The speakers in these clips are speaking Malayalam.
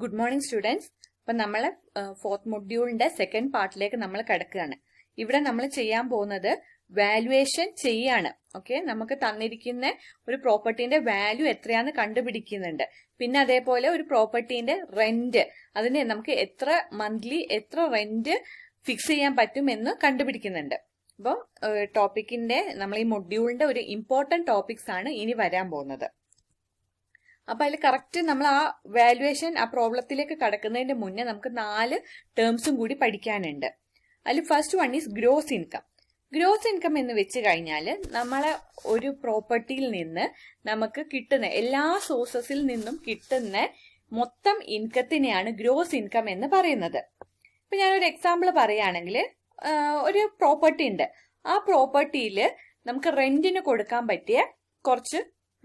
ഗുഡ് മോർണിംഗ് സ്റ്റുഡൻസ് ഇപ്പൊ നമ്മൾ ഫോർത്ത് മൊഡ്യൂളിന്റെ സെക്കൻഡ് പാർട്ടിലേക്ക് നമ്മൾ കിടക്കുകയാണ് ഇവിടെ നമ്മൾ ചെയ്യാൻ പോകുന്നത് വാല്യുവേഷൻ ചെയ്യാണ് ഓക്കെ നമുക്ക് തന്നിരിക്കുന്ന ഒരു പ്രോപ്പർട്ടീന്റെ വാല്യൂ എത്രയാന്ന് കണ്ടുപിടിക്കുന്നുണ്ട് പിന്നെ അതേപോലെ ഒരു പ്രോപ്പർട്ടീന്റെ റെന്റ് അതിന് നമുക്ക് എത്ര മന്ത്ലി എത്ര റെന്റ് ഫിക്സ് ചെയ്യാൻ പറ്റുമെന്ന് കണ്ടുപിടിക്കുന്നുണ്ട് അപ്പോൾ ടോപ്പിക്കിന്റെ നമ്മൾ ഈ മൊഡ്യൂളിന്റെ ഒരു ഇമ്പോർട്ടന്റ് ടോപ്പിക്സ് ആണ് ഇനി വരാൻ പോകുന്നത് അപ്പൊ അതിൽ കറക്റ്റ് നമ്മൾ ആ വാലുവേഷൻ ആ പ്രോബ്ലത്തിലേക്ക് കടക്കുന്നതിന്റെ മുന്നേ നമുക്ക് നാല് ടേംസും കൂടി പഠിക്കാനുണ്ട് അതിൽ first one is gross income gross income എന്ന് വെച്ച് കഴിഞ്ഞാൽ നമ്മളെ ഒരു പ്രോപ്പർട്ടിയിൽ നിന്ന് നമുക്ക് കിട്ടുന്ന എല്ലാ സോഴ്സസിൽ നിന്നും കിട്ടുന്ന മൊത്തം ഇൻകത്തിനെയാണ് ഗ്രോസ് ഇൻകം എന്ന് പറയുന്നത് ഇപ്പൊ ഞാനൊരു എക്സാമ്പിൾ പറയുകയാണെങ്കിൽ ഒരു പ്രോപ്പർട്ടി ഉണ്ട് ആ പ്രോപ്പർട്ടിയിൽ നമുക്ക് റെന്റിന് കൊടുക്കാൻ പറ്റിയ കുറച്ച്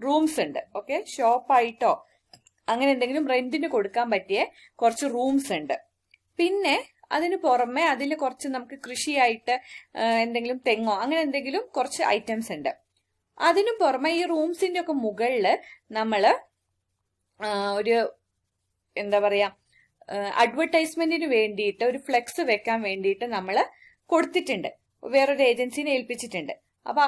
റൂംസ് ഉണ്ട് ഓക്കെ ഷോപ്പായിട്ടോ അങ്ങനെ എന്തെങ്കിലും റെന്റിന് കൊടുക്കാൻ പറ്റിയ കുറച്ച് റൂംസ് ഉണ്ട് പിന്നെ അതിന് പുറമെ അതിൽ കുറച്ച് നമുക്ക് കൃഷിയായിട്ട് എന്തെങ്കിലും തെങ്ങോ അങ്ങനെ എന്തെങ്കിലും കുറച്ച് ഐറ്റംസ് ഉണ്ട് അതിനു പുറമെ ഈ റൂംസിന്റെ ഒക്കെ മുകളിൽ നമ്മൾ ഒരു എന്താ പറയാ അഡ്വർടൈസ്മെന്റിന് വേണ്ടിയിട്ട് ഒരു ഫ്ലെക്സ് വെക്കാൻ വേണ്ടിയിട്ട് നമ്മൾ കൊടുത്തിട്ടുണ്ട് വേറൊരു ഏജൻസിനെ ഏൽപ്പിച്ചിട്ടുണ്ട് അപ്പൊ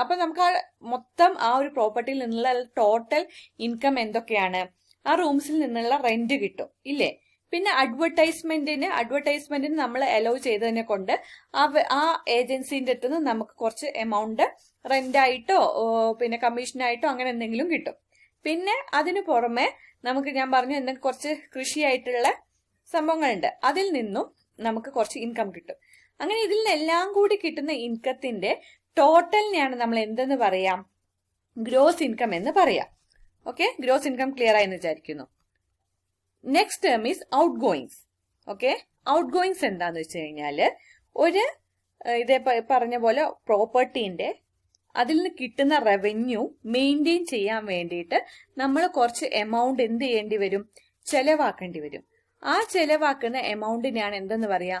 അപ്പൊ നമുക്ക് ആ മൊത്തം ആ ഒരു പ്രോപ്പർട്ടിയിൽ നിന്നുള്ള ടോട്ടൽ ഇൻകം എന്തൊക്കെയാണ് ആ റൂംസിൽ നിന്നുള്ള റെന്റ് കിട്ടും ഇല്ലേ പിന്നെ അഡ്വർടൈസ്മെന്റിന് അഡ്വർടൈസ്മെന്റിന് നമ്മൾ അലോ ചെയ്തതിനെ കൊണ്ട് ആ ഏജൻസിന്റെ അടുത്ത് നമുക്ക് കുറച്ച് എമൗണ്ട് റെന്റായിട്ടോ പിന്നെ കമ്മീഷനായിട്ടോ അങ്ങനെ എന്തെങ്കിലും കിട്ടും പിന്നെ അതിനു പുറമെ നമുക്ക് ഞാൻ പറഞ്ഞു എന്തെങ്കിലും കുറച്ച് കൃഷിയായിട്ടുള്ള സംഭവങ്ങളുണ്ട് അതിൽ നിന്നും നമുക്ക് കുറച്ച് ഇൻകം കിട്ടും അങ്ങനെ ഇതിൽ നിന്നെല്ലാം കൂടി കിട്ടുന്ന ഇൻകത്തിന്റെ ടോട്ടലിനെയാണ് നമ്മൾ എന്തെന്ന് പറയാം ഗ്രോസ് ഇൻകം എന്ന് പറയാം ഓക്കെ ഗ്രോസ് ഇൻകം ക്ലിയർ ആയി എന്ന് വിചാരിക്കുന്നു next term is outgoings okay outgoings എന്താന്ന് വെച്ച് കഴിഞ്ഞാൽ ഒരു ഇതേ പറഞ്ഞ പോലെ പ്രോപ്പർട്ടീന്റെ അതിൽ നിന്ന് കിട്ടുന്ന റവന്യൂ മെയിൻറ്റെയിൻ ചെയ്യാൻ വേണ്ടിയിട്ട് നമ്മൾ കുറച്ച് എമൗണ്ട് എന്ത് ചെയ്യേണ്ടി വരും ചെലവാക്കേണ്ടി വരും ആ ചെലവാക്കുന്ന എമൗണ്ടിനെയാണ് എന്തെന്ന് പറയാ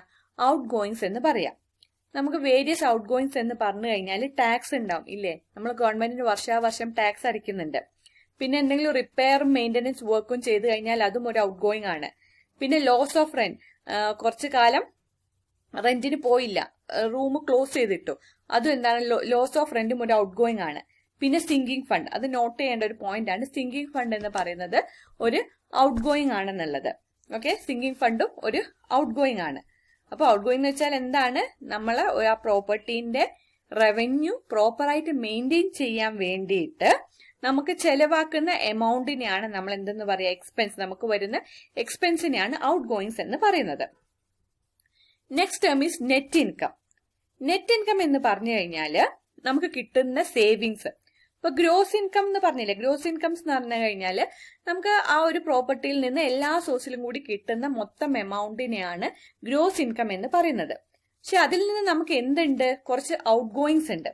ഔട്ട് ഗോയിങ്സ് എന്ന് പറയാം നമുക്ക് വേരിയസ് ഔട്ട് ഗോയിങ്സ് എന്ന് പറഞ്ഞു കഴിഞ്ഞാൽ ടാക്സ് ഉണ്ടാവും ഇല്ലേ നമ്മൾ ഗവൺമെന്റിന് വർഷാവർഷം ടാക്സ് അടയ്ക്കുന്നുണ്ട് പിന്നെ എന്തെങ്കിലും റിപ്പയറും മെയിന്റനൻസ് വർക്കും ചെയ്തു കഴിഞ്ഞാൽ അതും ഒരു ഔട്ട് ഗോയിങ് ആണ് പിന്നെ ലോസ് ഓഫ് റെന്റ് കുറച്ചു കാലം റെന്റിന് പോയില്ല റൂം ക്ലോസ് ചെയ്തിട്ടു അതും എന്താണ് ലോസ് ഓഫ് റെന്റും ഒരു ഔട്ട് ഗോയിങ് ആണ് പിന്നെ സിങ്കിങ് ഫണ്ട് അത് നോട്ട് ചെയ്യേണ്ട ഒരു പോയിന്റ് ആണ് സിങ്കിങ് ഫണ്ട് എന്ന് പറയുന്നത് ഒരു ഔട്ട് ഗോയിങ് ആണെന്നുള്ളത് ഓക്കെ സിങ്കിങ് ഫണ്ടും ഒരു ഔട്ട് ഗോയിങ് ആണ് അപ്പോൾ ഔട്ട് ഗോയിങ് എന്ന് വെച്ചാൽ എന്താണ് നമ്മൾ ആ പ്രോപ്പർട്ടീന്റെ റവന്യൂ പ്രോപ്പറായിട്ട് മെയിൻറ്റെയിൻ ചെയ്യാൻ വേണ്ടിയിട്ട് നമുക്ക് ചെലവാക്കുന്ന എമൗണ്ടിനെയാണ് നമ്മൾ എന്തെന്ന് പറയുക എക്സ്പെൻസ് നമുക്ക് വരുന്ന എക്സ്പെൻസിനെയാണ് ഔട്ട് ഗോയിങ്സ് എന്ന് പറയുന്നത് next term is net income net income എന്ന് പറഞ്ഞു കഴിഞ്ഞാൽ നമുക്ക് കിട്ടുന്ന സേവിങ്സ് ഇപ്പൊ ഗ്രോസ് ഇൻകം എന്ന് പറഞ്ഞില്ലേ ഗ്രോസ് ഇൻകംസ് എന്ന് പറഞ്ഞു കഴിഞ്ഞാൽ നമുക്ക് ആ ഒരു പ്രോപ്പർട്ടിയിൽ നിന്ന് എല്ലാ സോഴ്സിലും കൂടി കിട്ടുന്ന മൊത്തം എമൗണ്ടിനെയാണ് ഗ്രോസ് ഇൻകം എന്ന് പറയുന്നത് പക്ഷെ അതിൽ നിന്ന് നമുക്ക് എന്തുണ്ട് കുറച്ച് ഔട്ട് ഗോയിങ്സ് ഉണ്ട്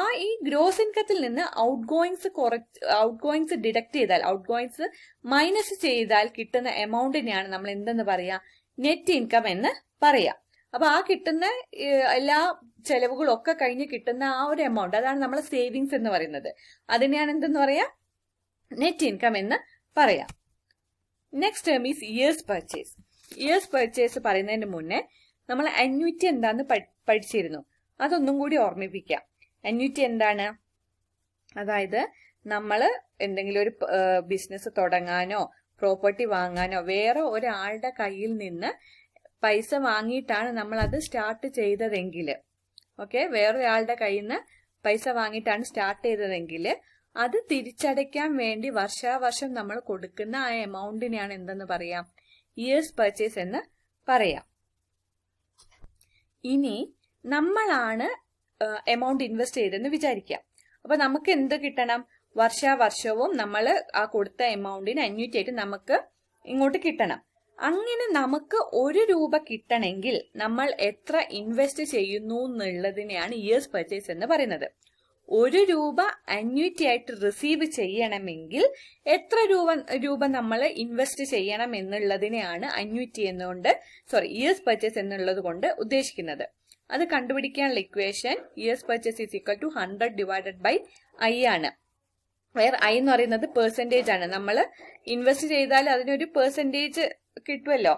ആ ഈ ഗ്രോസ് ഇൻകത്തിൽ നിന്ന് ഔട്ട് ഗോയിങ്സ് കുറച്ച് ഔട്ട് ഗോയിങ്സ് ഡിഡക്ട് ചെയ്താൽ ഔട്ട് ഗോയിങ്സ് മൈനസ് ചെയ്താൽ കിട്ടുന്ന എമൗണ്ടിനെയാണ് നമ്മൾ എന്തെന്ന് പറയാ നെറ്റ് ഇൻകം എന്ന് പറയാം അപ്പൊ ആ കിട്ടുന്ന എല്ലാ ചെലവുകളൊക്കെ കഴിഞ്ഞ് കിട്ടുന്ന ആ ഒരു എമൗണ്ട് അതാണ് നമ്മൾ സേവിങ്സ് എന്ന് പറയുന്നത് അതിനെയാണ് എന്തെന്ന് പറയാ നെറ്റ് ഇൻകം എന്ന് പറയാം next term is years purchase years purchase പറയുന്നതിന് മുന്നേ നമ്മൾ അന്യൂറ്റി എന്താന്ന് പഠിച്ചിരുന്നു അതൊന്നും കൂടി ഓർമ്മിപ്പിക്കാം അന്യൂറ്റി എന്താണ് അതായത് നമ്മൾ എന്തെങ്കിലും ഒരു ബിസിനസ് തുടങ്ങാനോ പ്രോപ്പർട്ടി വാങ്ങാനോ വേറെ ഒരാളുടെ കയ്യിൽ നിന്ന് പൈസ വാങ്ങിയിട്ടാണ് നമ്മൾ അത് സ്റ്റാർട്ട് ചെയ്തതെങ്കിൽ ഓക്കെ വേറൊരാളുടെ കയ്യിൽ നിന്ന് പൈസ വാങ്ങിയിട്ടാണ് സ്റ്റാർട്ട് ചെയ്തതെങ്കിൽ അത് തിരിച്ചടയ്ക്കാൻ വേണ്ടി വർഷാവർഷം നമ്മൾ കൊടുക്കുന്ന ആ എമൗണ്ടിനെയാണ് എന്തെന്ന് പറയാം ഇയേഴ്സ് പർച്ചേസ് എന്ന് പറയാം ഇനി നമ്മളാണ് എമൗണ്ട് ഇൻവെസ്റ്റ് ചെയ്തെന്ന് വിചാരിക്കാം അപ്പൊ നമുക്ക് എന്ത് കിട്ടണം വർഷാവർഷവും നമ്മൾ ആ കൊടുത്ത എമൗണ്ടിന് അന്യൂറ്റി ആയിട്ട് നമുക്ക് ഇങ്ങോട്ട് കിട്ടണം അങ്ങനെ നമുക്ക് ഒരു രൂപ കിട്ടണമെങ്കിൽ നമ്മൾ എത്ര ഇൻവെസ്റ്റ് ചെയ്യുന്നു എന്നുള്ളതിനെയാണ് ഇയേഴ്സ് പർച്ചേസ് എന്ന് പറയുന്നത് ഒരു രൂപ അന്യൂറ്റി ആയിട്ട് റിസീവ് ചെയ്യണമെങ്കിൽ എത്ര രൂപ രൂപ നമ്മൾ ഇൻവെസ്റ്റ് ചെയ്യണം എന്നുള്ളതിനെയാണ് അന്യൂറ്റി എന്നുകൊണ്ട് സോറി ഇയേഴ്സ് പർച്ചേസ് എന്നുള്ളത് കൊണ്ട് ഉദ്ദേശിക്കുന്നത് അത് കണ്ടുപിടിക്കാനുള്ള equation years purchase is equal to hundred divided by I ആണ് വേർ ഐ എന്ന് പറയുന്നത് പെർസെൻറ്റേജ് ആണ് നമ്മൾ ഇൻവെസ്റ്റ് ചെയ്താൽ അതിനൊരു പെർസെൻറ്റേജ് കിട്ടുമല്ലോ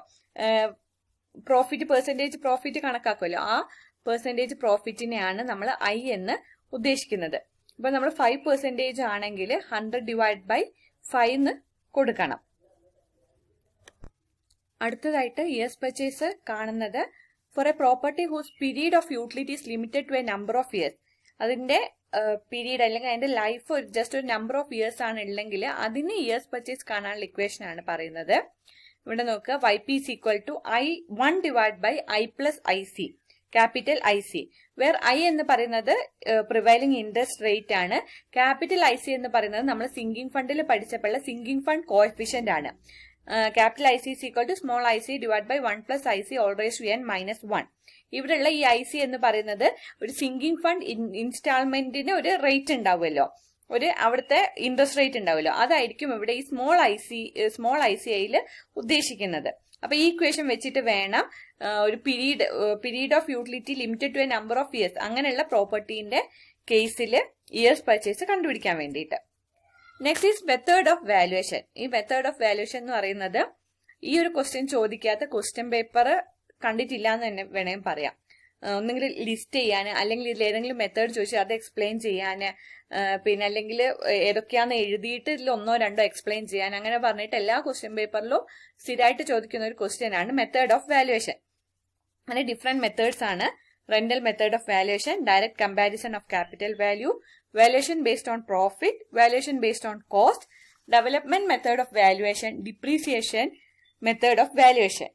പ്രോഫിറ്റ് പെർസെൻറ്റേജ് പ്രോഫിറ്റ് കണക്കാക്കുമല്ലോ ആ പെർസെൻറ്റേജ് പ്രോഫിറ്റിനെയാണ് നമ്മൾ ഐ എന്ന് ഉദ്ദേശിക്കുന്നത് ഇപ്പൊ നമ്മൾ ഫൈവ് പെർസെൻറ്റേജ് ആണെങ്കിൽ ഹൺഡ്രഡ് ഡിവൈഡ് ബൈ ഫൈവ് എന്ന് കൊടുക്കണം അടുത്തതായിട്ട് ഇയേഴ്സ് പർച്ചേസ് കാണുന്നത് for a property whose period of utilities limited to a number of years അതിന്റെ പീരീഡ് അല്ലെങ്കിൽ അതിന്റെ ലൈഫ് ജസ്റ്റ് ഒരു നമ്പർ ഓഫ് ഇയേഴ്സ് ആണ് ഉള്ളെങ്കിൽ അതിന് ഇയേഴ്സ് പർച്ചേസ് കാണാനുള്ള ഇക്വേഷൻ ആണ് പറയുന്നത് ഇവിടെ നോക്കുക Y P is equal to I one divide by I plus I C capital I C where I എന്ന് പറയുന്നത് പ്രിവൈലിംഗ് ഇൻട്രസ്റ്റ് റേറ്റ് ആണ് ക്യാപിറ്റൽ ഐ സി എന്ന് പറയുന്നത് നമ്മൾ സിംഗിങ് ഫണ്ടിൽ പഠിച്ചപ്പോൾ സിംഗിങ് ഫണ്ട് കോഎഫിഷ്യന്റ് ആണ് capital I C is equal to small I C divide by one plus I C whole raise N minus one ഇവിടെയുള്ള ഈ ഐ സി എന്ന് പറയുന്നത് ഒരു സിംഗിങ് ഫണ്ട് ഇൻസ്റ്റാൾമെന്റിന് ഒരു റേറ്റ് ഉണ്ടാവുമല്ലോ ഒരു അവിടുത്തെ ഇൻട്രസ്റ്റ് റേറ്റ് ഉണ്ടാവുമല്ലോ അതായിരിക്കും ഇവിടെ ഈ small I C small I C ഐയിൽ ഉദ്ദേശിക്കുന്നത് അപ്പൊ ഈ ഇക്വേഷൻ വെച്ചിട്ട് വേണം ഒരു period period of utility limited to a number of years അങ്ങനെയുള്ള പ്രോപ്പർട്ടീന്റെ കേസിൽ ഇയേഴ്സ് പർച്ചേസ് കണ്ടുപിടിക്കാൻ വേണ്ടിയിട്ട് next is method of valuation ഈ മെത്തേഡ് ഓഫ് വാലുവേഷൻ എന്ന് പറയുന്നത് ഈ ഒരു ക്വസ്റ്റ്യൻ ചോദിക്കാത്ത ക്വസ്റ്റ്യൻ പേപ്പർ കണ്ടിട്ടില്ല എന്ന് തന്നെ വേണേൽ പറയാം ഒന്നെങ്കിൽ ലിസ്റ്റ് ചെയ്യാൻ അല്ലെങ്കിൽ ഇതിൽ ഏതെങ്കിലും മെത്തേഡ് ചോദിച്ചാൽ അത് എക്സ്പ്ലെയിൻ ചെയ്യാൻ പിന്നെ അല്ലെങ്കിൽ ഏതൊക്കെയാന്ന് എഴുതിയിട്ട് ഇതിൽ ഒന്നോ രണ്ടോ എക്സ്പ്ലെയിൻ ചെയ്യാൻ അങ്ങനെ പറഞ്ഞിട്ട് എല്ലാ ക്വസ്റ്റ്യൻ പേപ്പറിലും സ്ഥിരമായിട്ട് ചോദിക്കുന്ന ഒരു ക്വസ്റ്റ്യൻ ആണ് മെത്തേഡ് ഓഫ് വാല്യുവേഷൻ അങ്ങനെ ഡിഫറെന്റ് മെത്തേഡ്സ് ആണ് rental method of valuation direct comparison of capital value valuation based on profit valuation based on cost development method of valuation depreciation method of valuation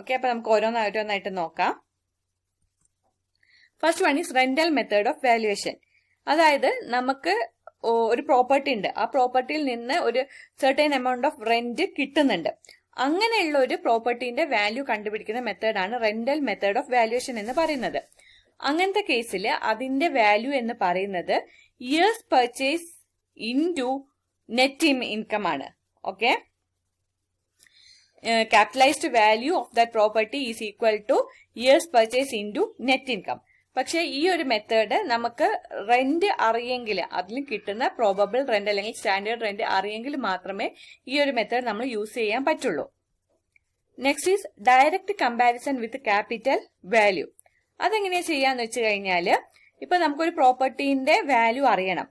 okay അപ്പൊ നമുക്ക് ഓരോന്നായിട്ട് ഒന്നായിട്ട് നോക്കാം first one is rental method of valuation അതായത് നമുക്ക് ഒരു പ്രോപ്പർട്ടി ഉണ്ട് ആ പ്രോപ്പർട്ടിയിൽ നിന്ന് ഒരു സെർട്ടൈൻ എമൗണ്ട് ഓഫ് റെന്റ് കിട്ടുന്നുണ്ട് അങ്ങനെയുള്ള ഒരു പ്രോപ്പർട്ടീന്റെ വാല്യൂ കണ്ടുപിടിക്കുന്ന മെത്തേഡാണ് റെന്റൽ മെത്തേഡ് ഓഫ് വാല്യുവേഷൻ എന്ന് പറയുന്നത് അങ്ങനത്തെ കേസിൽ അതിന്റെ വാല്യൂ എന്ന് പറയുന്നത് years purchase into net income ആണ് okay capitalised value of that property is equal to years purchase into net income പക്ഷേ ഈ ഒരു മെത്തേഡ് നമുക്ക് റെന്റ് അറിയെങ്കിൽ അതിൽ കിട്ടുന്ന പ്രോബബിൾ റെന്റ് അല്ലെങ്കിൽ സ്റ്റാൻഡേർഡ് റെന്റ് അറിയെങ്കിൽ മാത്രമേ ഈ ഒരു മെത്തേഡ് നമ്മൾ യൂസ് ചെയ്യാൻ പറ്റുള്ളൂ next is direct comparison with capital value അതെങ്ങനെ ചെയ്യാന്ന് വെച്ച് കഴിഞ്ഞാൽ ഇപ്പൊ നമുക്കൊരു പ്രോപ്പർട്ടീന്റെ വാല്യൂ അറിയണം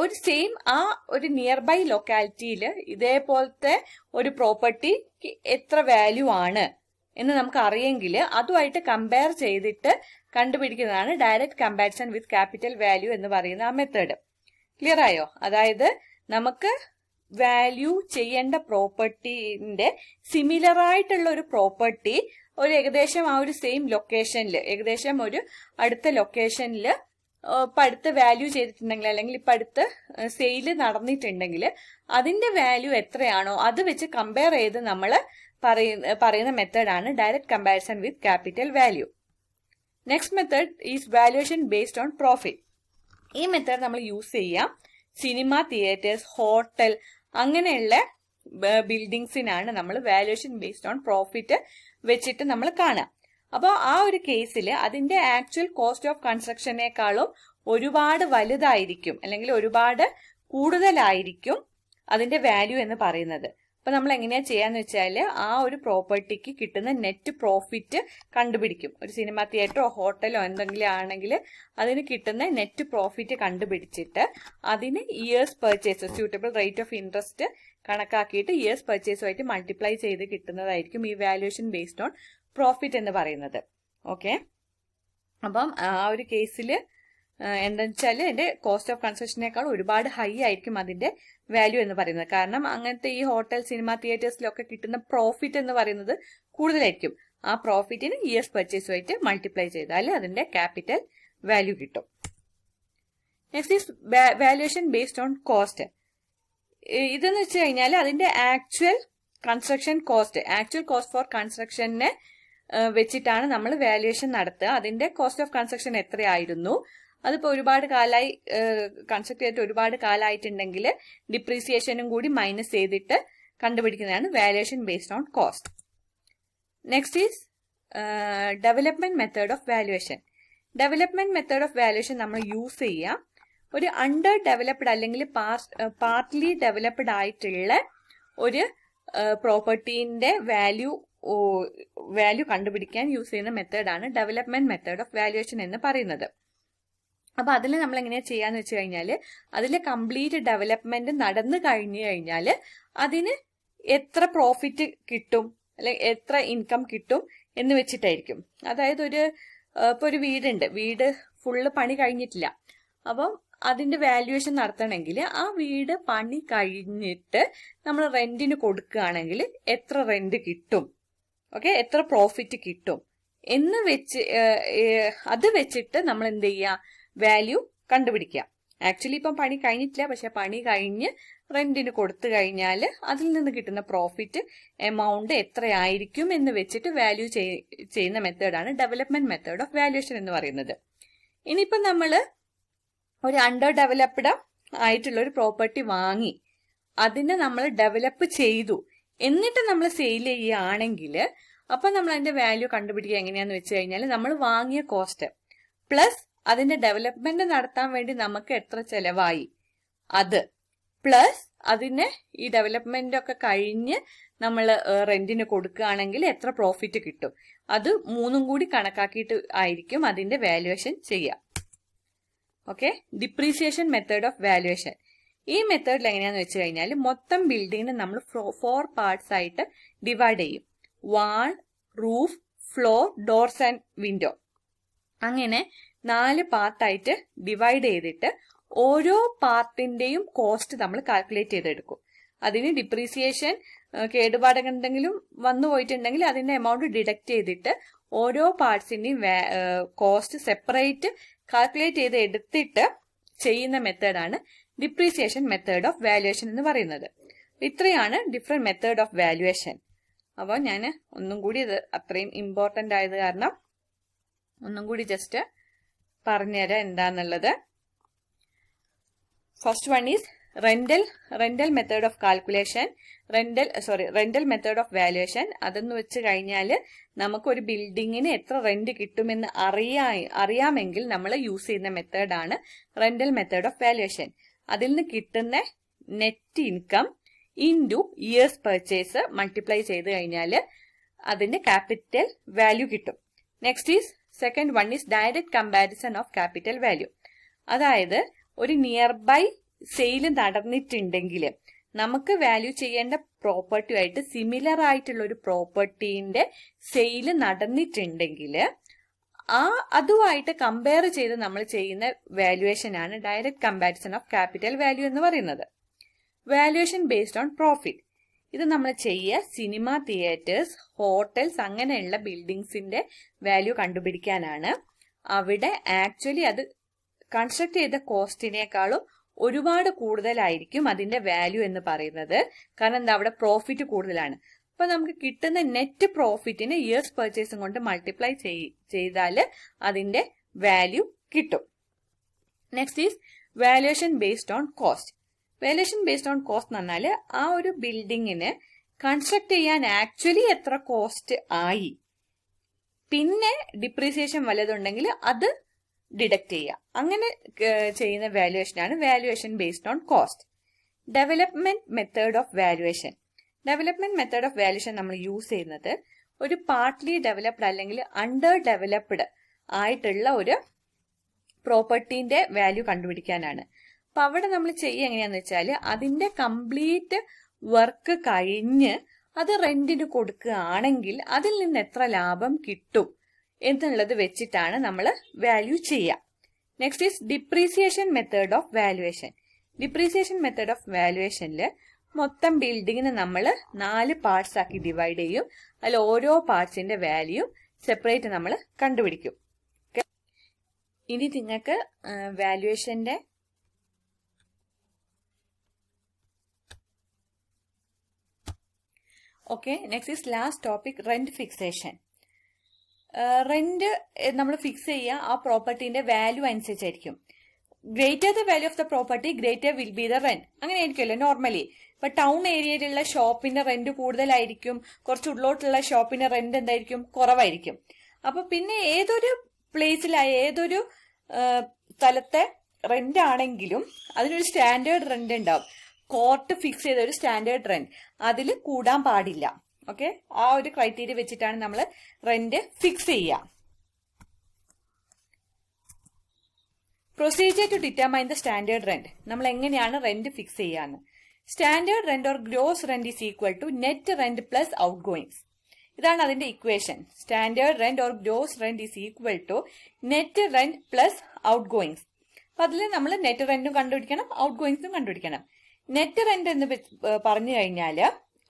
ഒരു സെയിം ആ ഒരു നിയർ ബൈ ലൊക്കാലിറ്റിയിൽ ഇതേപോലത്തെ ഒരു പ്രോപ്പർട്ടിക്ക് എത്ര വാല്യൂ ആണ് എന്ന് നമുക്ക് അറിയെങ്കിൽ അതുമായിട്ട് കമ്പയർ ചെയ്തിട്ട് കണ്ടുപിടിക്കുന്നതാണ് direct comparison with capital value എന്ന് പറയുന്ന ആ മെത്തേഡ് ക്ലിയർ ആയോ അതായത് നമുക്ക് വാല്യൂ ചെയ്യേണ്ട പ്രോപ്പർട്ടിന്റെ സിമിലർ ആയിട്ടുള്ള ഒരു പ്രോപ്പർട്ടി ഒരു ഏകദേശം ആ ഒരു സെയിം ലൊക്കേഷനിൽ ഏകദേശം ഒരു അടുത്ത ലൊക്കേഷനിൽ ഇപ്പം അടുത്ത് വാല്യൂ ചെയ്തിട്ടുണ്ടെങ്കിൽ അല്ലെങ്കിൽ ഇപ്പൊ അടുത്ത് സെയിൽ നടന്നിട്ടുണ്ടെങ്കിൽ അതിന്റെ വാല്യൂ എത്രയാണോ അത് വെച്ച് കമ്പയർ ചെയ്ത് നമ്മൾ പറയുന്ന മെത്തേഡാണ് direct comparison with capital value next method is valuation based on profit ഈ മെത്തേഡ് നമ്മൾ യൂസ് ചെയ്യാം സിനിമ തിയേറ്റേഴ്സ് ഹോട്ടൽ അങ്ങനെയുള്ള ബിൽഡിങ്സിനാണ് നമ്മൾ വാല്യുവേഷൻ ബേസ്ഡ് ഓൺ പ്രോഫിറ്റ് വെച്ചിട്ട് നമ്മൾ കാണാം അപ്പോൾ ആ ഒരു കേസിൽ അതിന്റെ ആക്ച്വൽ കോസ്റ്റ് ഓഫ് കൺസ്ട്രക്ഷനേക്കാളും ഒരുപാട് വലുതായിരിക്കും അല്ലെങ്കിൽ ഒരുപാട് കൂടുതലായിരിക്കും അതിന്റെ വാല്യൂ എന്ന് പറയുന്നത് അപ്പോൾ നമ്മൾ എങ്ങനെയാണ് ചെയ്യാന്ന് വെച്ചാൽ ആ ഒരു പ്രോപ്പർട്ടിക്ക് കിട്ടുന്ന നെറ്റ് പ്രോഫിറ്റ് കണ്ടുപിടിക്കും ഒരു സിനിമ തിയേറ്ററോ ഹോട്ടലോ എന്തെങ്കിലും ആണെങ്കിൽ അതിന് കിട്ടുന്ന നെറ്റ് പ്രോഫിറ്റ് കണ്ടുപിടിച്ചിട്ട് അതിന് years purchase suitable rate of interest കണക്കാക്കിയിട്ട് ഇയേഴ്സ് പെർച്ചേസുമായിട്ട് മൾട്ടിപ്ലൈ ചെയ്ത് കിട്ടുന്നതായിരിക്കും ഈ വാല്യുവേഷൻ ബേസ്ഡ് ഓൺ പ്രോഫിറ്റ് എന്ന് പറയുന്നത് ഓക്കെ അപ്പം ആ ഒരു കേസിൽ എന്താണെന്ന് അതിന്റെ കോസ്റ്റ് ഓഫ് കൺസ്ട്രക്ഷനേക്കാൾ ഒരുപാട് ഹൈ ആയിരിക്കും അതിന്റെ വാല്യൂ എന്ന് പറയുന്നത് കാരണം അങ്ങനത്തെ ഈ ഹോട്ടൽ സിനിമ തിയേറ്റേഴ്സിലൊക്കെ കിട്ടുന്ന പ്രോഫിറ്റ് എന്ന് പറയുന്നത് കൂടുതലായിരിക്കും ആ പ്രോഫിറ്റിന് ഇയേഴ്സ് ആയിട്ട് മൾട്ടിപ്ലൈ ചെയ്താൽ അതിന്റെ ക്യാപിറ്റൽ വാല്യൂ കിട്ടും next is valuation based on cost ഇതെന്ന് വെച്ച് കഴിഞ്ഞാൽ അതിന്റെ actual construction cost actual cost for കൺസ്ട്രക്ഷനെ വെച്ചിട്ടാണ് നമ്മൾ വാല്യുവേഷൻ നടത്തുക അതിന്റെ കോസ്റ്റ് ഓഫ് കൺസ്ട്രക്ഷൻ എത്രയായിരുന്നു അതിപ്പോൾ ഒരുപാട് കാലമായി കൺസ്ട്രക്ട് ചെയ്തിട്ട് ഒരുപാട് കാലമായിട്ടുണ്ടെങ്കിൽ ഡിപ്രീസിയേഷനും കൂടി മൈനസ് ചെയ്തിട്ട് കണ്ടുപിടിക്കുന്നതാണ് valuation based on cost next is development method of valuation development method of valuation നമ്മൾ യൂസ് ചെയ്യാം ഒരു അണ്ടർ ഡെവലപ്ഡ് അല്ലെങ്കിൽ പാർട്ട്ലി ഡെവലപ്ഡ് ആയിട്ടുള്ള ഒരു പ്രോപ്പർട്ടീന്റെ വാല്യൂ വാല്യൂ കണ്ടുപിടിക്കാൻ യൂസ് ചെയ്യുന്ന മെത്തേഡാണ് ഡെവലപ്മെന്റ് മെത്തേഡ് ഓഫ് വാല്യുവേഷൻ എന്ന് പറയുന്നത് അപ്പൊ അതിൽ നമ്മൾ എങ്ങനെയാ ചെയ്യാന്ന് വെച്ച് കഴിഞ്ഞാല് അതിൽ കംപ്ലീറ്റ് ഡെവലപ്മെന്റ് നടന്നു കഴിഞ്ഞു കഴിഞ്ഞാല് അതിന് എത്ര പ്രോഫിറ്റ് കിട്ടും അല്ലെങ്കിൽ എത്ര ഇൻകം കിട്ടും എന്ന് വെച്ചിട്ടായിരിക്കും അതായത് ഒരു ഇപ്പൊ ഒരു വീടുണ്ട് വീട് ഫുള്ള് പണി കഴിഞ്ഞിട്ടില്ല അപ്പം അതിന്റെ വാല്യുവേഷൻ നടത്തണമെങ്കിൽ ആ വീട് പണി കഴിഞ്ഞിട്ട് നമ്മൾ റെന്റിന് കൊടുക്കുകയാണെങ്കിൽ എത്ര റെന്റ് കിട്ടും ഓക്കെ എത്ര പ്രോഫിറ്റ് കിട്ടും എന്ന് വെച്ച് അത് വെച്ചിട്ട് നമ്മൾ എന്ത് ചെയ്യുക വാല്യൂ കണ്ടുപിടിക്കാം ആക്ച്വലി ഇപ്പം പണി കഴിഞ്ഞിട്ടില്ല പക്ഷെ പണി കഴിഞ്ഞ് റെന്റിന് കൊടുത്തു കഴിഞ്ഞാൽ അതിൽ നിന്ന് കിട്ടുന്ന പ്രോഫിറ്റ് എമൗണ്ട് എത്രയായിരിക്കും എന്ന് വെച്ചിട്ട് വാല്യൂ ചെയ്യുന്ന മെത്തേഡാണ് ഡെവലപ്മെന്റ് മെത്തേഡ് ഓഫ് വാല്യൂഷൻ എന്ന് പറയുന്നത് ഇനിയിപ്പം നമ്മൾ ഒരു അണ്ടർ ഡെവലപ്ഡ് ആയിട്ടുള്ള ഒരു പ്രോപ്പർട്ടി വാങ്ങി അതിനെ നമ്മൾ ഡെവലപ്പ് ചെയ്തു എന്നിട്ട് നമ്മൾ സെയിൽ ചെയ്യുകയാണെങ്കിൽ അപ്പം നമ്മൾ അതിന്റെ വാല്യൂ കണ്ടുപിടിക്കുക എങ്ങനെയാന്ന് വെച്ച് കഴിഞ്ഞാൽ നമ്മൾ വാങ്ങിയ കോസ്റ്റ് പ്ലസ് അതിന്റെ ഡെവലപ്മെന്റ് നടത്താൻ വേണ്ടി നമുക്ക് എത്ര ചെലവായി അത് പ്ലസ് അതിന് ഈ ഡെവലപ്മെന്റ് ഒക്കെ കഴിഞ്ഞ് നമ്മൾ റെന്റിന് കൊടുക്കുകയാണെങ്കിൽ എത്ര പ്രോഫിറ്റ് കിട്ടും അത് മൂന്നും കൂടി കണക്കാക്കിയിട്ട് ആയിരിക്കും അതിന്റെ വാല്യുവേഷൻ ചെയ്യുക okay depreciation method of valuation ഈ മെത്തേഡിൽ എങ്ങനെയാന്ന് വെച്ച് കഴിഞ്ഞാൽ മൊത്തം ബിൽഡിങ്ങിന് നമ്മൾ ഫോർ പാർട്സ് ആയിട്ട് ഡിവൈഡ് ചെയ്യും wall roof floor doors and window അങ്ങനെ നാല് പാർട്ടായിട്ട് ഡിവൈഡ് ചെയ്തിട്ട് ഓരോ പാർട്ടിന്റെയും കോസ്റ്റ് നമ്മൾ കാൽക്കുലേറ്റ് ചെയ്തെടുക്കും അതിന് ഡിപ്രീസിയേഷൻ കേടുപാടുകളുണ്ടെങ്കിലും വന്നു പോയിട്ടുണ്ടെങ്കിൽ അതിന്റെ എമൗണ്ട് ഡിഡക്ട് ചെയ്തിട്ട് ഓരോ പാർട്സിന്റെയും കോസ്റ്റ് സെപ്പറേറ്റ് കാൽക്കുലേറ്റ് ചെയ്ത് എടുത്തിട്ട് ചെയ്യുന്ന മെത്തേഡാണ് ഡിപ്രീസിയേഷൻ മെത്തേഡ് ഓഫ് വാല്യുവേഷൻ എന്ന് പറയുന്നത് ഇത്രയാണ് ഡിഫറെന്റ് മെത്തേഡ് ഓഫ് വാല്യുവേഷൻ അപ്പോൾ ഞാൻ ഒന്നും കൂടി ഇത് അത്രയും ഇമ്പോർട്ടൻ്റ് ആയത് കാരണം ഒന്നും കൂടി ജസ്റ്റ് പറഞ്ഞുതരാം എന്താന്നുള്ളത് first one is rental rental method of calculation rental sorry rental method of valuation അതെന്ന് വെച്ച് കഴിഞ്ഞാൽ നമുക്കൊരു ബിൽഡിങ്ങിന് എത്ര റെന്റ് കിട്ടുമെന്ന് അറിയാ അറിയാമെങ്കിൽ നമ്മൾ യൂസ് ചെയ്യുന്ന മെത്തേഡാണ് റെന്റൽ മെത്തേഡ് ഓഫ് വാല്യുവേഷൻ അതിൽ നിന്ന് കിട്ടുന്ന net income into years purchase multiply ചെയ്ത് കഴിഞ്ഞാൽ അതിന്റെ ക്യാപിറ്റൽ വാല്യൂ കിട്ടും next is second one is direct comparison of capital value അതായത് ഒരു നിയർ ബൈ സെയിൽ നടന്നിട്ടുണ്ടെങ്കിൽ നമുക്ക് വാല്യൂ ചെയ്യേണ്ട പ്രോപ്പർട്ടിയായിട്ട് സിമിലർ ആയിട്ടുള്ള ഒരു പ്രോപ്പർട്ടീന്റെ സെയിൽ നടന്നിട്ടുണ്ടെങ്കിൽ ആ അതുമായിട്ട് കമ്പയർ ചെയ്ത് നമ്മൾ ചെയ്യുന്ന വാല്യുവേഷൻ ആണ് direct comparison of capital value എന്ന് പറയുന്നത് വാല്യുവേഷൻ ബേസ്ഡ് ഓൺ പ്രോഫിറ്റ് ഇത് നമ്മൾ ചെയ്യുക സിനിമ തിയേറ്റേഴ്സ് ഹോട്ടൽസ് അങ്ങനെയുള്ള ബിൽഡിങ്സിന്റെ വാല്യൂ കണ്ടുപിടിക്കാനാണ് അവിടെ ആക്ച്വലി അത് കൺസ്ട്രക്ട് ചെയ്ത കോസ്റ്റിനേക്കാളും ഒരുപാട് കൂടുതലായിരിക്കും അതിന്റെ വാല്യൂ എന്ന് പറയുന്നത് കാരണം എന്താ അവിടെ പ്രോഫിറ്റ് കൂടുതലാണ് അപ്പൊ നമുക്ക് കിട്ടുന്ന നെറ്റ് പ്രോഫിറ്റിനെ ഇയേഴ്സ് പെർച്ചേസും കൊണ്ട് മൾട്ടിപ്ലൈ ചെയ്താൽ അതിന്റെ വാല്യൂ കിട്ടും next is valuation based on cost valuation based on cost എന്ന് പറഞ്ഞാൽ ആ ഒരു ബിൽഡിങ്ങിന് കൺസ്ട്രക്ട് ചെയ്യാൻ ആക്ച്വലി എത്ര കോസ്റ്റ് ആയി പിന്നെ ഡിപ്രീസിയേഷൻ വല്ലതുണ്ടെങ്കിൽ അത് ഡിഡക്ട് ചെയ്യുക അങ്ങനെ ചെയ്യുന്ന വാല്യുവേഷനാണ് valuation based on cost development method of valuation development method of valuation നമ്മൾ യൂസ് ചെയ്യുന്നത് ഒരു പാർട്ട്ലി ഡെവലപ്ഡ് അല്ലെങ്കിൽ അണ്ടർ ഡെവലപ്ഡ് ആയിട്ടുള്ള ഒരു പ്രോപ്പർട്ടിന്റെ വാല്യൂ കണ്ടുപിടിക്കാനാണ് അപ്പൊ അവിടെ നമ്മൾ ചെയ്യുക എങ്ങനെയാന്ന് വെച്ചാൽ അതിന്റെ കംപ്ലീറ്റ് വർക്ക് കഴിഞ്ഞ് അത് റെന്റിന് കൊടുക്കുകയാണെങ്കിൽ അതിൽ നിന്ന് എത്ര ലാഭം കിട്ടും എന്നുള്ളത് വെച്ചിട്ടാണ് നമ്മൾ വാല്യൂ ചെയ്യുക next is depreciation method of valuation depreciation method of വാലുവേഷനിൽ മൊത്തം ബിൽഡിങ്ങിന് നമ്മൾ നാല് പാർട്സ് ആക്കി ഡിവൈഡ് ചെയ്യും അതിൽ ഓരോ പാർട്സിന്റെ വാല്യൂ സെപ്പറേറ്റ് നമ്മൾ കണ്ടുപിടിക്കും ഇനി നിങ്ങൾക്ക് വാല്യുവേഷന്റെ okay next is last topic rent fixation rent നമ്മൾ ഫിക്സ് ചെയ്യുക ആ പ്രോപ്പർട്ടിന്റെ വാല്യൂ അനുസരിച്ചായിരിക്കും greater the value of the property greater will be the rent അങ്ങനെ ആയിരിക്കുമല്ലോ നോർമലി ഇപ്പൊ ടൗൺ ഏരിയയിലുള്ള ഷോപ്പിന്റെ റെന്റ് കൂടുതലായിരിക്കും കുറച്ച് ഉള്ളോട്ടുള്ള ഷോപ്പിന്റെ റെന്റ് എന്തായിരിക്കും കുറവായിരിക്കും അപ്പൊ പിന്നെ ഏതൊരു പ്ലേസിലായ ഏതൊരു സ്ഥലത്തെ റെന്റ് ആണെങ്കിലും അതിനൊരു സ്റ്റാൻഡേർഡ് റെന്റ് ഉണ്ടാവും കോർട്ട് ഫിക്സ് ചെയ്ത ഒരു സ്റ്റാൻഡേർഡ് റെന്റ് അതിൽ കൂടാൻ പാടില്ല ഓക്കെ ആ ഒരു ക്രൈറ്റീരിയ വെച്ചിട്ടാണ് നമ്മൾ റെന്റ് ഫിക്സ് ചെയ്യുക procedure to determine the standard rent നമ്മൾ എങ്ങനെയാണ് റെന്റ് ഫിക്സ് ചെയ്യാന്ന് standard rent or gross rent is equal to net rent plus outgoings ഇതാണ് അതിന്റെ equation standard rent or gross rent is equal to net rent plus outgoings അപ്പൊ അതിൽ നമ്മൾ നെറ്റ് റെന്റും കണ്ടുപിടിക്കണം ഔട്ട് ഗോയിങ്സും കണ്ടുപിടിക്കണം നെറ്റ് റെന്റ് എന്ന് പറഞ്ഞു കഴിഞ്ഞാൽ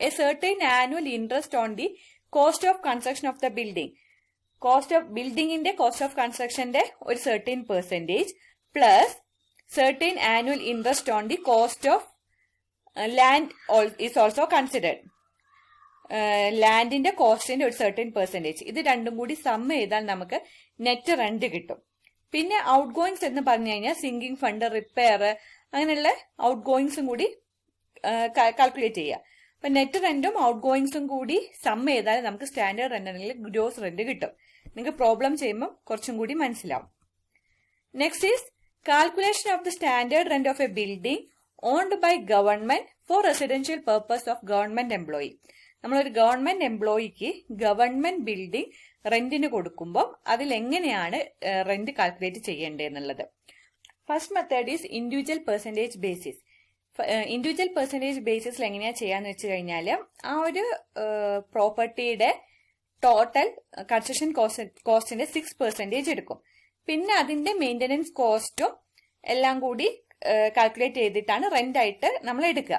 a certain annual interest on the cost of construction of the building cost of ബിൽഡിംഗിന്റെ കോസ്റ്റ് ഓഫ് കൺസ്ട്രക്ഷന്റെ ഒരു certain percentage plus certain annual interest on the cost of land is also considered ലാൻഡിന്റെ കോസ്റ്റിന്റെ ഒരു സെർട്ടൈൻ പെർസെന്റേജ് ഇത് രണ്ടും കൂടി സമ്മ് ചെയ്താൽ നമുക്ക് നെറ്റ് റെന്റ് കിട്ടും പിന്നെ ഔട്ട് ഗോയിങ്സ് എന്ന് പറഞ്ഞു കഴിഞ്ഞാൽ സിങ്കിങ് ഫണ്ട് റിപ്പയർ അങ്ങനെയുള്ള ഔട്ട് ഗോയിങ്സും കൂടി കാൽക്കുലേറ്റ് ചെയ്യുക അപ്പം നെറ്റ് റെന്റും ഔട്ട് ഗോയിങ്സും കൂടി സം ചെയ്താൽ നമുക്ക് സ്റ്റാൻഡേർഡ് റെൻ്റ് അല്ലെങ്കിൽ ഗ്രോസ് റെന്റ് കിട്ടും നിങ്ങൾക്ക് പ്രോബ്ലം ചെയ്യുമ്പോൾ കുറച്ചും കൂടി മനസ്സിലാവും next is calculation of the standard rent of a building owned by government for residential purpose of government employee നമ്മളൊരു ഗവൺമെന്റ് എംപ്ലോയിക്ക് ഗവൺമെന്റ് ബിൽഡിംഗ് റെന്റിന് കൊടുക്കുമ്പോൾ അതിൽ എങ്ങനെയാണ് റെന്റ് കാൽക്കുലേറ്റ് ചെയ്യേണ്ടത് എന്നുള്ളത് first method is individual percentage basis individual percentage ബേസിസിൽ എങ്ങനെയാണ് ചെയ്യാന്ന് വെച്ച് കഴിഞ്ഞാൽ ആ ഒരു പ്രോപ്പർട്ടിയുടെ ടോട്ടൽ കൺസ്ട്രക്ഷൻ കോസ്റ്റിന്റെ സിക്സ് പെർസെൻറ്റേജ് എടുക്കും പിന്നെ അതിന്റെ മെയിൻ്റനൻസ് കോസ്റ്റും എല്ലാം കൂടി കാൽക്കുലേറ്റ് ചെയ്തിട്ടാണ് റെന്റ് ആയിട്ട് നമ്മൾ എടുക്കുക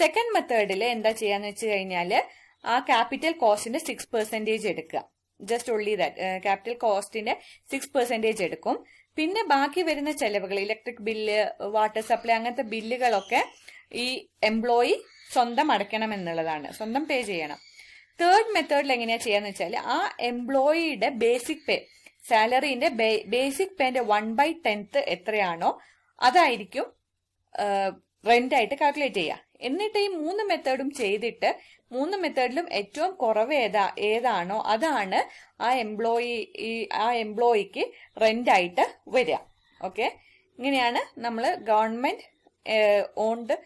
സെക്കൻഡ് മെത്തേഡിൽ എന്താ ചെയ്യാന്ന് വെച്ച് കഴിഞ്ഞാൽ ആ ക്യാപിറ്റൽ കോസ്റ്റിന്റെ സിക്സ് പെർസെൻറ്റേജ് എടുക്കുക ജസ്റ്റ് ഉള്ളി ദാറ്റ് ക്യാപിറ്റൽ കോസ്റ്റിന്റെ സിക്സ് പെർസെൻറ്റേജ് എടുക്കും പിന്നെ ബാക്കി വരുന്ന ചെലവുകൾ ഇലക്ട്രിക് ബില്ല് വാട്ടർ സപ്ലൈ അങ്ങനത്തെ ബില്ലുകളൊക്കെ ഈ എംപ്ലോയി സ്വന്തം അടയ്ക്കണം എന്നുള്ളതാണ് സ്വന്തം പേ ചെയ്യണം തേർഡ് മെത്തേഡിൽ എങ്ങനെയാ ചെയ്യാന്ന് വെച്ചാൽ ആ എംപ്ലോയിയുടെ ബേസിക് പേ സാലറിന്റെ ബേസിക് പേന്റെ വൺ ബൈ ടെൻത്ത് എത്രയാണോ അതായിരിക്കും റെന്റ് ആയിട്ട് കാൽക്കുലേറ്റ് ചെയ്യുക എന്നിട്ട് ഈ മൂന്ന് മെത്തേഡും ചെയ്തിട്ട് മൂന്ന് മെത്തേഡിലും ഏറ്റവും കുറവ് ഏതാ ഏതാണോ അതാണ് ആ എംപ്ലോയി ആ എംപ്ലോയിക്ക് റെന്റ് ആയിട്ട് വരിക ഓക്കെ ഇങ്ങനെയാണ് നമ്മൾ ഗവൺമെന്റ് ഓൺഡ്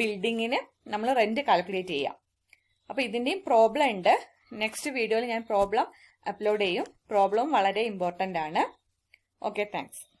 ബിൽഡിങ്ങിന് നമ്മൾ റെന്റ് കാൽക്കുലേറ്റ് ചെയ്യാം അപ്പോൾ ഇതിൻ്റെയും പ്രോബ്ലം ഉണ്ട് നെക്സ്റ്റ് വീഡിയോയിൽ ഞാൻ പ്രോബ്ലം അപ്ലോഡ് ചെയ്യും പ്രോബ്ലം വളരെ ഇമ്പോർട്ടൻ്റ് ആണ് ഓക്കെ താങ്ക്സ്